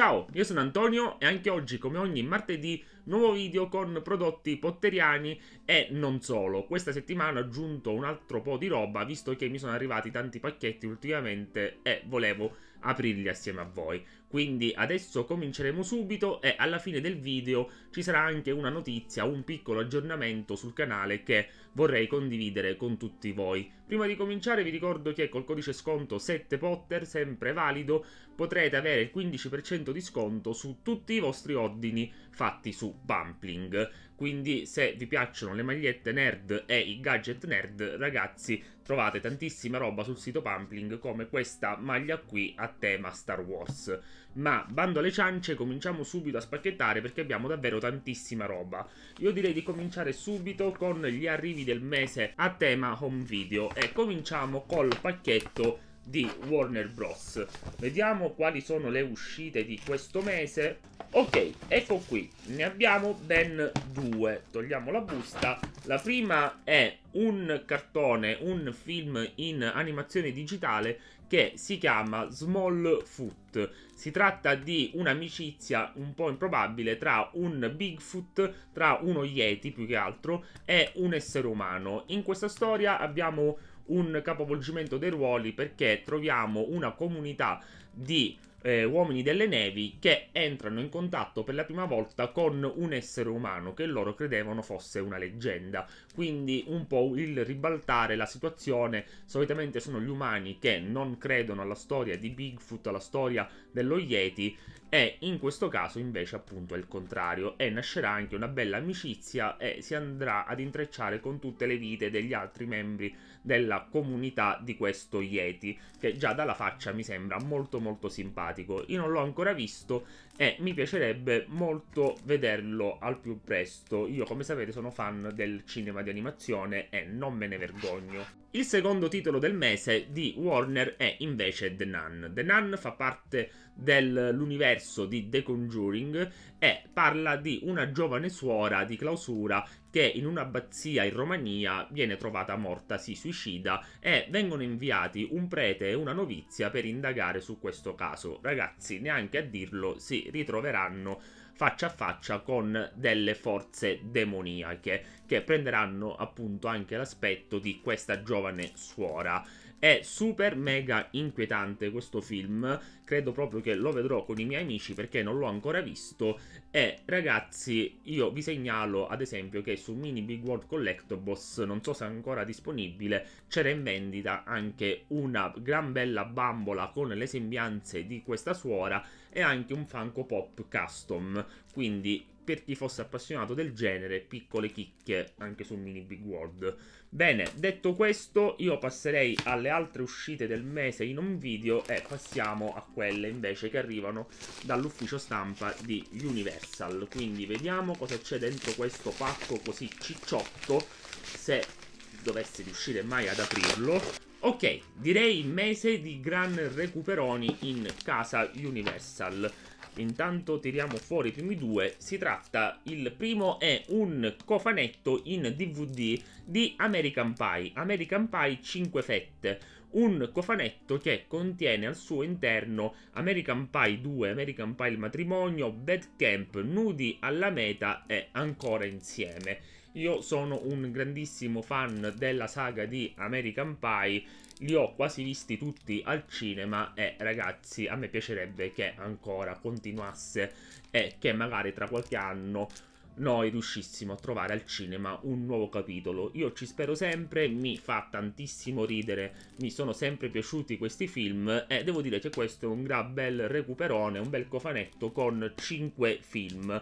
Ciao, io sono Antonio e anche oggi, come ogni martedì, nuovo video con prodotti potteriani e non solo. Questa settimana ho aggiunto un altro po' di roba, visto che mi sono arrivati tanti pacchetti ultimamente e volevo aprirli assieme a voi. Quindi adesso cominceremo subito e alla fine del video ci sarà anche una notizia, un piccolo aggiornamento sul canale che vorrei condividere con tutti voi. Prima di cominciare vi ricordo che col codice sconto 7potter, sempre valido, potrete avere il 15% di sconto su tutti i vostri ordini fatti su Pumpling. Quindi se vi piacciono le magliette nerd e i gadget nerd, ragazzi, trovate tantissima roba sul sito Pumpling come questa maglia qui a tema Star Wars. Ma bando alle ciance, cominciamo subito a spacchettare perché abbiamo davvero tantissima roba. Io direi di cominciare subito con gli arrivi del mese a tema home video e cominciamo col pacchetto di Warner Bros. Vediamo quali sono le uscite di questo mese. Ok, ecco qui, ne abbiamo ben due. Togliamo la busta. La prima è un cartone, un film in animazione digitale che si chiama Small Foot. Si tratta di un'amicizia un po' improbabile tra un Bigfoot, tra uno Yeti più che altro, e un essere umano. In questa storia abbiamo un capovolgimento dei ruoli perché troviamo una comunità di eh, uomini delle nevi che entrano in contatto per la prima volta con un essere umano che loro credevano fosse una leggenda. Quindi un po' il ribaltare la situazione, solitamente sono gli umani che non credono alla storia di Bigfoot, alla storia dello Yeti e in questo caso invece appunto è il contrario e nascerà anche una bella amicizia e si andrà ad intrecciare con tutte le vite degli altri membri della comunità di questo Yeti che già dalla faccia mi sembra molto molto simpatico simpatico. Io non l'ho ancora visto e mi piacerebbe molto vederlo al più presto. Io, come sapete, sono fan del cinema di animazione e non me ne vergogno. Il secondo titolo del mese di Warner è invece The Nun. The Nun fa parte dell'universo di The Conjuring e parla di una giovane suora di clausura che in un'abbazia in Romania viene trovata morta, si suicida e vengono inviati un prete e una novizia per indagare su questo caso. Ragazzi, neanche a dirlo, si ritroveranno faccia a faccia con delle forze demoniache che prenderanno appunto anche l'aspetto di questa giovane suora è super mega inquietante questo film, credo proprio che lo vedrò con i miei amici perché non l'ho ancora visto e ragazzi io vi segnalo ad esempio che su Mini Big World Collectibles, non so se è ancora disponibile, c'era in vendita anche una gran bella bambola con le sembianze di questa suora e anche un Funko Pop Custom, quindi per chi fosse appassionato del genere, piccole chicche anche su Mini Big World. Bene, detto questo, io passerei alle altre uscite del mese in un video e passiamo a quelle invece che arrivano dall'ufficio stampa di Universal. Quindi vediamo cosa c'è dentro questo pacco così cicciotto, se dovessi riuscire mai ad aprirlo. Ok, direi mese di gran recuperoni in casa Universal. Intanto tiriamo fuori i primi due. Si tratta, il primo è un cofanetto in DVD di American Pie. American Pie 5 fette. Un cofanetto che contiene al suo interno American Pie 2, American Pie il matrimonio, Bad Camp, Nudi alla meta e ancora insieme. Io sono un grandissimo fan della saga di American Pie li ho quasi visti tutti al cinema e ragazzi a me piacerebbe che ancora continuasse e che magari tra qualche anno noi riuscissimo a trovare al cinema un nuovo capitolo. Io ci spero sempre, mi fa tantissimo ridere, mi sono sempre piaciuti questi film e devo dire che questo è un gran bel recuperone, un bel cofanetto con 5 film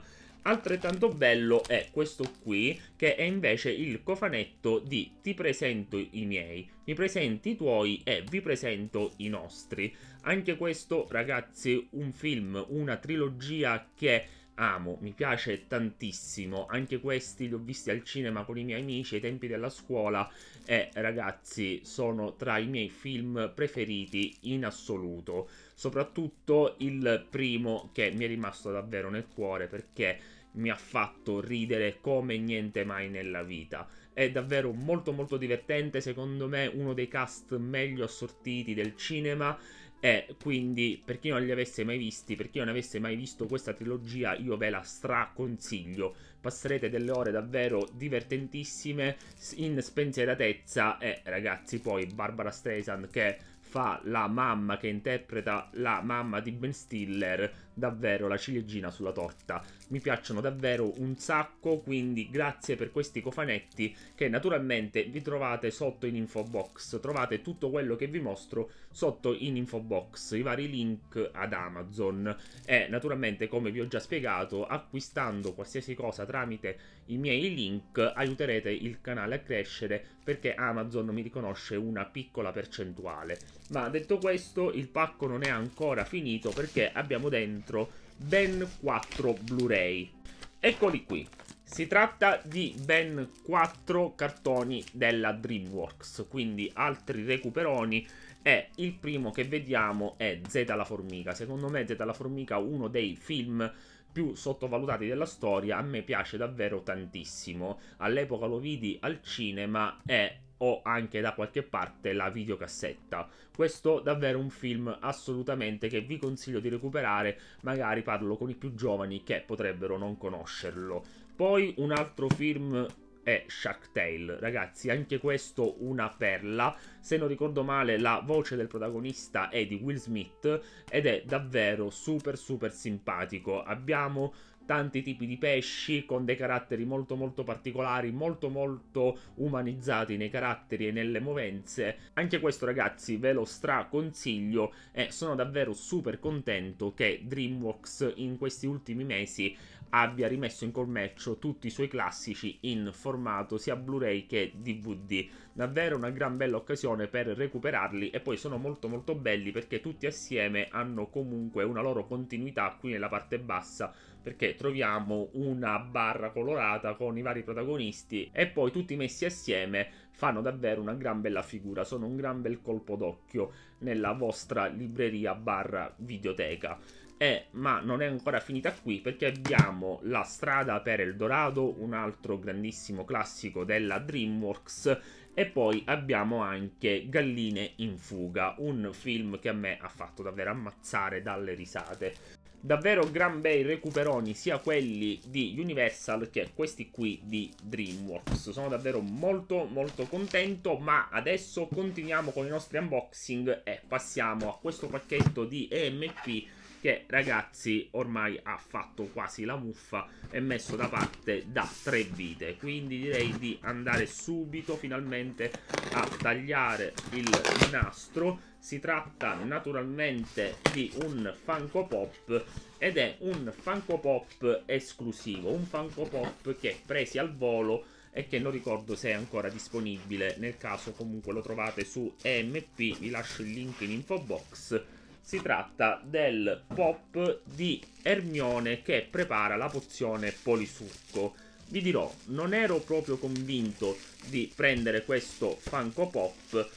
Altrettanto bello è questo qui, che è invece il cofanetto di ti presento i miei, mi presenti i tuoi e vi presento i nostri. Anche questo, ragazzi, un film, una trilogia che amo, mi piace tantissimo. Anche questi li ho visti al cinema con i miei amici ai tempi della scuola e ragazzi sono tra i miei film preferiti in assoluto. Soprattutto il primo che mi è rimasto davvero nel cuore perché mi ha fatto ridere come niente mai nella vita. È davvero molto molto divertente, secondo me uno dei cast meglio assortiti del cinema e quindi per chi non li avesse mai visti, per chi non avesse mai visto questa trilogia, io ve la straconsiglio. Passerete delle ore davvero divertentissime in spensieratezza e ragazzi poi Barbara Streisand che fa la mamma che interpreta la mamma di Ben Stiller, davvero la ciliegina sulla torta mi piacciono davvero un sacco, quindi grazie per questi cofanetti che naturalmente vi trovate sotto in info box, trovate tutto quello che vi mostro sotto in info box, i vari link ad Amazon e naturalmente come vi ho già spiegato acquistando qualsiasi cosa tramite i miei link aiuterete il canale a crescere perché Amazon mi riconosce una piccola percentuale. Ma detto questo il pacco non è ancora finito perché abbiamo dentro ben 4 Blu-ray. Eccoli qui. Si tratta di ben 4 cartoni della DreamWorks, quindi altri recuperoni e il primo che vediamo è Z la formica. Secondo me Z la formica è uno dei film più sottovalutati della storia, a me piace davvero tantissimo. All'epoca lo vidi al cinema e o anche da qualche parte la videocassetta. Questo davvero un film assolutamente che vi consiglio di recuperare, magari parlo con i più giovani che potrebbero non conoscerlo. Poi un altro film è Shark Tale. Ragazzi, anche questo una perla. Se non ricordo male, la voce del protagonista è di Will Smith ed è davvero super super simpatico. Abbiamo tanti tipi di pesci con dei caratteri molto molto particolari, molto molto umanizzati nei caratteri e nelle movenze. Anche questo ragazzi ve lo straconsiglio e sono davvero super contento che DreamWorks in questi ultimi mesi abbia rimesso in commercio tutti i suoi classici in formato sia Blu-ray che DVD. Davvero una gran bella occasione per recuperarli e poi sono molto molto belli perché tutti assieme hanno comunque una loro continuità qui nella parte bassa perché troviamo una barra colorata con i vari protagonisti e poi tutti messi assieme fanno davvero una gran bella figura, sono un gran bel colpo d'occhio nella vostra libreria barra videoteca. Eh, ma non è ancora finita qui perché abbiamo La strada per El Dorado, un altro grandissimo classico della DreamWorks e poi abbiamo anche Galline in fuga, un film che a me ha fatto davvero ammazzare dalle risate Davvero gran bei recuperoni, sia quelli di Universal che questi qui di DreamWorks. Sono davvero molto molto contento, ma adesso continuiamo con i nostri unboxing e passiamo a questo pacchetto di EMP che ragazzi ormai ha fatto quasi la muffa e messo da parte da tre vite quindi direi di andare subito finalmente a tagliare il nastro si tratta naturalmente di un Funko Pop ed è un Funko Pop esclusivo un Funko Pop che presi al volo e che non ricordo se è ancora disponibile nel caso comunque lo trovate su EMP vi lascio il link in info box si tratta del pop di Ermione che prepara la pozione polisucco. Vi dirò, non ero proprio convinto di prendere questo Funko Pop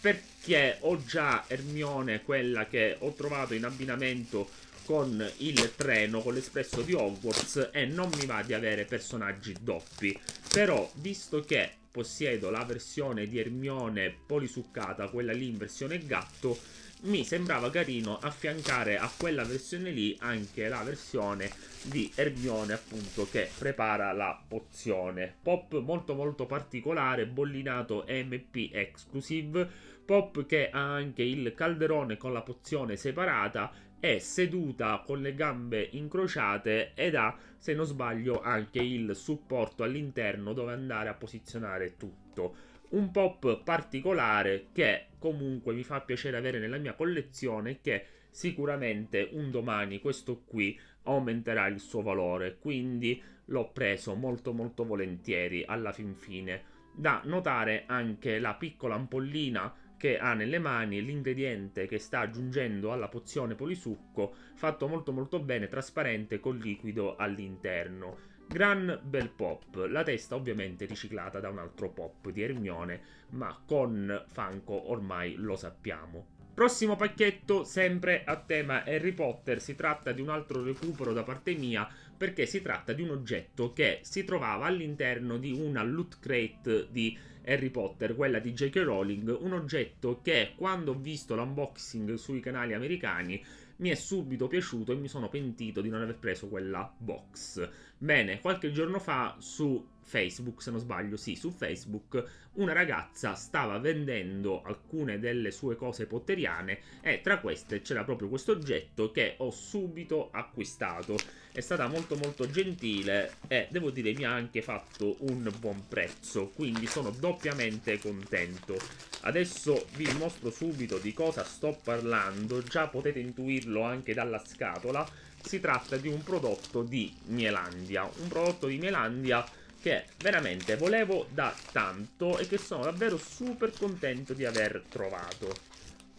perché ho già Ermione, quella che ho trovato in abbinamento con il treno, con l'espresso di Hogwarts e non mi va di avere personaggi doppi. Però, visto che possiedo la versione di Ermione polisuccata, quella lì in versione gatto, mi sembrava carino affiancare a quella versione lì anche la versione di Ermione appunto che prepara la pozione pop molto molto particolare bollinato MP exclusive pop che ha anche il calderone con la pozione separata è seduta con le gambe incrociate ed ha se non sbaglio anche il supporto all'interno dove andare a posizionare tutto un pop particolare che comunque mi fa piacere avere nella mia collezione che sicuramente un domani questo qui aumenterà il suo valore quindi l'ho preso molto molto volentieri alla fin fine da notare anche la piccola ampollina che ha nelle mani l'ingrediente che sta aggiungendo alla pozione polisucco fatto molto molto bene trasparente con liquido all'interno Gran bel pop, la testa ovviamente riciclata da un altro pop di Hermione, ma con Fanco ormai lo sappiamo. Prossimo pacchetto, sempre a tema Harry Potter, si tratta di un altro recupero da parte mia perché si tratta di un oggetto che si trovava all'interno di una loot crate di Harry Potter, quella di J.K. Rowling, un oggetto che quando ho visto l'unboxing sui canali americani mi è subito piaciuto e mi sono pentito di non aver preso quella box. Bene, qualche giorno fa su Facebook, se non sbaglio, sì, su Facebook, una ragazza stava vendendo alcune delle sue cose potteriane e tra queste c'era proprio questo oggetto che ho subito acquistato. È stata molto molto gentile e devo dire mi ha anche fatto un buon prezzo, quindi sono doppiamente contento. Adesso vi mostro subito di cosa sto parlando, già potete intuirlo anche dalla scatola si tratta di un prodotto di Mielandia, un prodotto di Mielandia che veramente volevo da tanto e che sono davvero super contento di aver trovato.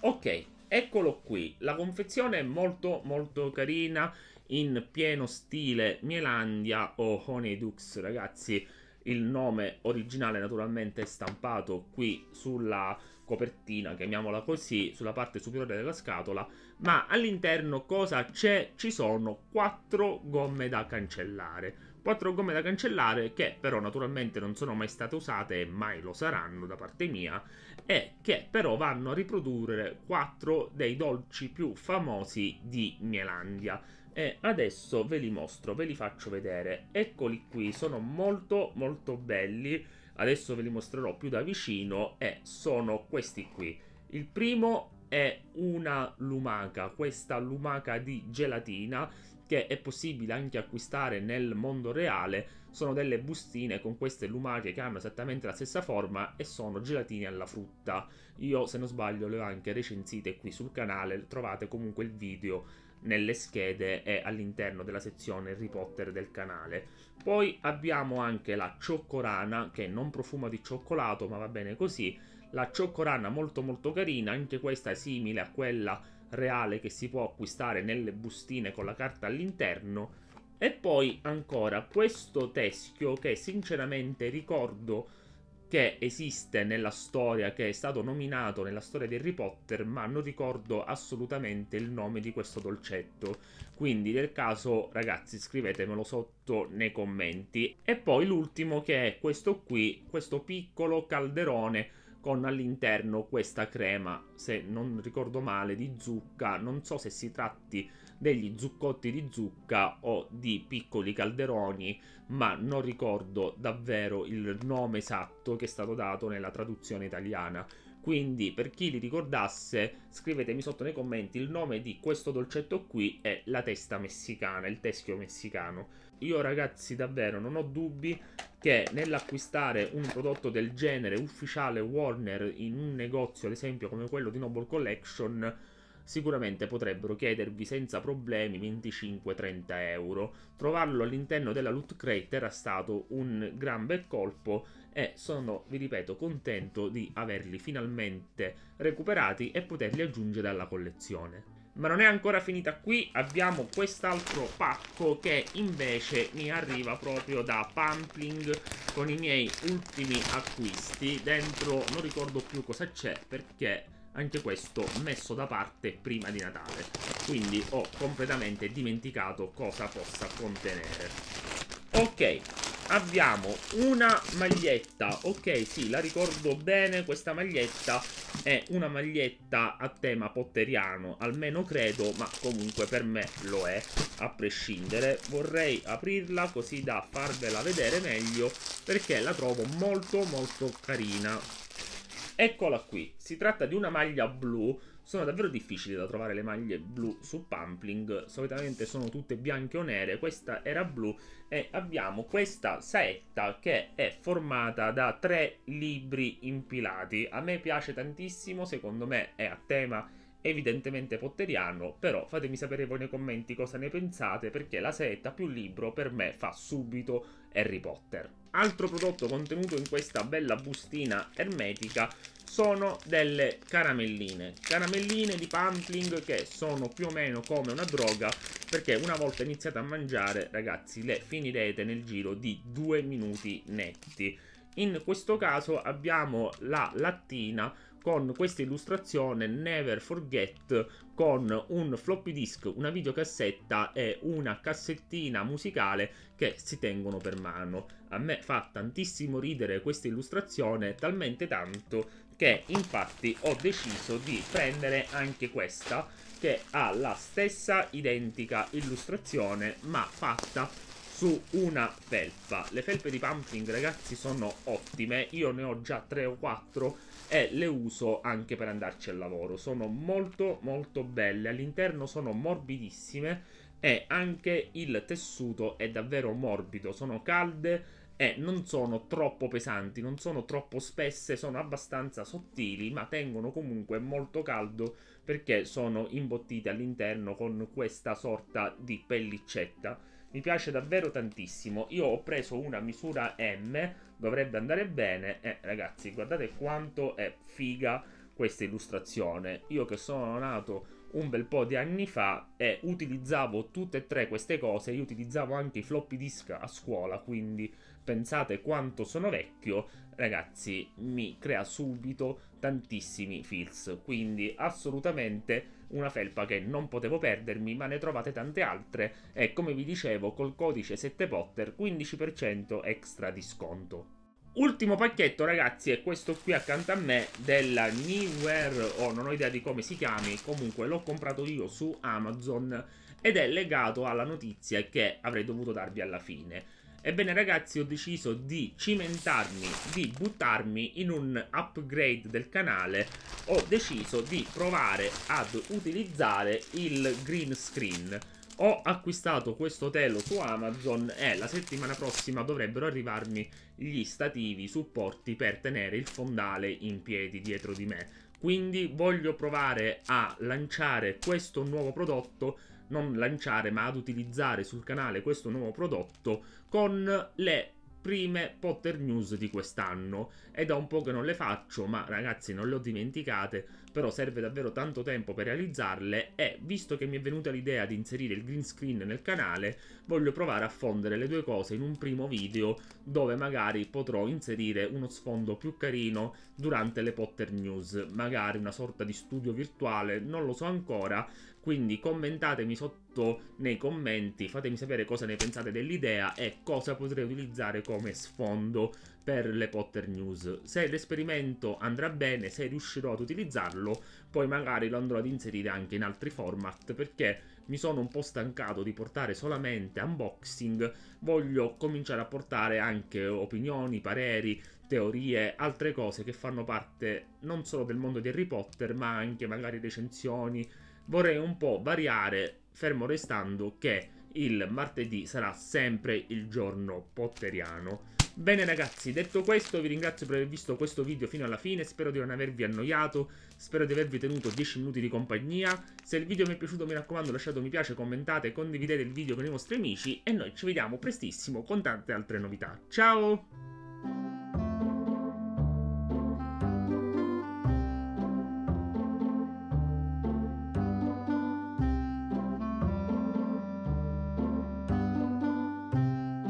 Ok, eccolo qui, la confezione è molto molto carina, in pieno stile Mielandia o Honeydux ragazzi, il nome originale naturalmente è stampato qui sulla copertina, chiamiamola così, sulla parte superiore della scatola, ma all'interno cosa c'è? Ci sono quattro gomme da cancellare. Quattro gomme da cancellare che però naturalmente non sono mai state usate e mai lo saranno da parte mia e che però vanno a riprodurre quattro dei dolci più famosi di Mielandia e adesso ve li mostro, ve li faccio vedere. Eccoli qui, sono molto molto belli. Adesso ve li mostrerò più da vicino e sono questi qui. Il primo è una lumaca, questa lumaca di gelatina che è possibile anche acquistare nel mondo reale. Sono delle bustine con queste lumache che hanno esattamente la stessa forma e sono gelatini alla frutta. Io, se non sbaglio, le ho anche recensite qui sul canale, trovate comunque il video nelle schede e all'interno della sezione Harry Potter del canale. Poi abbiamo anche la cioccorana che non profuma di cioccolato ma va bene così, la cioccorana molto molto carina, anche questa è simile a quella reale che si può acquistare nelle bustine con la carta all'interno e poi ancora questo teschio che sinceramente ricordo che esiste nella storia, che è stato nominato nella storia di Harry Potter, ma non ricordo assolutamente il nome di questo dolcetto. Quindi nel caso, ragazzi, scrivetemelo sotto nei commenti. E poi l'ultimo che è questo qui, questo piccolo calderone con all'interno questa crema, se non ricordo male, di zucca. Non so se si tratti degli zuccotti di zucca o di piccoli calderoni, ma non ricordo davvero il nome esatto che è stato dato nella traduzione italiana. Quindi, per chi li ricordasse, scrivetemi sotto nei commenti il nome di questo dolcetto qui è la testa messicana, il teschio messicano. Io ragazzi davvero non ho dubbi che nell'acquistare un prodotto del genere ufficiale Warner in un negozio, ad esempio come quello di Noble Collection, sicuramente potrebbero chiedervi senza problemi 25-30 euro. Trovarlo all'interno della Loot Crate era stato un gran bel colpo e sono, vi ripeto, contento di averli finalmente recuperati e poterli aggiungere alla collezione. Ma non è ancora finita qui, abbiamo quest'altro pacco che invece mi arriva proprio da Pumpling con i miei ultimi acquisti. Dentro non ricordo più cosa c'è perché anche questo messo da parte prima di Natale. Quindi ho completamente dimenticato cosa possa contenere. Ok, abbiamo una maglietta. Ok, sì, la ricordo bene, questa maglietta è una maglietta a tema potteriano, almeno credo, ma comunque per me lo è, a prescindere. Vorrei aprirla così da farvela vedere meglio, perché la trovo molto molto carina Eccola qui, si tratta di una maglia blu, sono davvero difficili da trovare le maglie blu su Pumpling, solitamente sono tutte bianche o nere, questa era blu e abbiamo questa saetta che è formata da tre libri impilati, a me piace tantissimo, secondo me è a tema evidentemente potteriano, però fatemi sapere voi nei commenti cosa ne pensate perché la setta più libro per me fa subito Harry Potter. Altro prodotto contenuto in questa bella bustina ermetica sono delle caramelline, caramelline di pumpling che sono più o meno come una droga perché una volta iniziate a mangiare ragazzi le finirete nel giro di due minuti netti. In questo caso abbiamo la lattina con questa illustrazione Never Forget con un floppy disk, una videocassetta e una cassettina musicale che si tengono per mano. A me fa tantissimo ridere questa illustrazione, talmente tanto che infatti ho deciso di prendere anche questa che ha la stessa identica illustrazione ma fatta su una felpa. Le felpe di pumping, ragazzi, sono ottime. Io ne ho già 3 o 4 e le uso anche per andarci al lavoro. Sono molto molto belle. All'interno sono morbidissime e anche il tessuto è davvero morbido. Sono calde e non sono troppo pesanti, non sono troppo spesse, sono abbastanza sottili, ma tengono comunque molto caldo perché sono imbottite all'interno con questa sorta di pellicetta mi piace davvero tantissimo. Io ho preso una misura M, dovrebbe andare bene. E eh, ragazzi, guardate quanto è figa questa illustrazione. Io che sono nato un bel po' di anni fa e eh, utilizzavo tutte e tre queste cose, io utilizzavo anche i floppy disk a scuola, quindi pensate quanto sono vecchio, ragazzi, mi crea subito tantissimi feels, quindi assolutamente una felpa che non potevo perdermi, ma ne trovate tante altre e come vi dicevo col codice 7potter 15% extra di sconto. Ultimo pacchetto ragazzi è questo qui accanto a me della Newware o oh, non ho idea di come si chiami, comunque l'ho comprato io su Amazon ed è legato alla notizia che avrei dovuto darvi alla fine. Ebbene ragazzi ho deciso di cimentarmi, di buttarmi in un upgrade del canale Ho deciso di provare ad utilizzare il green screen ho acquistato questo telo su Amazon e la settimana prossima dovrebbero arrivarmi gli stativi, i supporti per tenere il fondale in piedi dietro di me. Quindi voglio provare a lanciare questo nuovo prodotto non lanciare ma ad utilizzare sul canale questo nuovo prodotto con le prime Potter News di quest'anno. È da un po' che non le faccio, ma ragazzi non le ho dimenticate, però serve davvero tanto tempo per realizzarle e visto che mi è venuta l'idea di inserire il green screen nel canale, voglio provare a fondere le due cose in un primo video dove magari potrò inserire uno sfondo più carino durante le Potter News, magari una sorta di studio virtuale, non lo so ancora, quindi commentatemi sotto nei commenti, fatemi sapere cosa ne pensate dell'idea e cosa potrei utilizzare come sfondo per le Potter News. Se l'esperimento andrà bene, se riuscirò ad utilizzarlo, poi magari lo andrò ad inserire anche in altri format perché mi sono un po' stancato di portare solamente unboxing, voglio cominciare a portare anche opinioni, pareri, teorie, altre cose che fanno parte non solo del mondo di Harry Potter, ma anche magari recensioni. Vorrei un po' variare, fermo restando che il martedì sarà sempre il giorno potteriano. Bene ragazzi, detto questo vi ringrazio per aver visto questo video fino alla fine, spero di non avervi annoiato, spero di avervi tenuto 10 minuti di compagnia, se il video vi è piaciuto mi raccomando lasciate un mi piace, commentate, condividete il video con i vostri amici e noi ci vediamo prestissimo con tante altre novità. Ciao!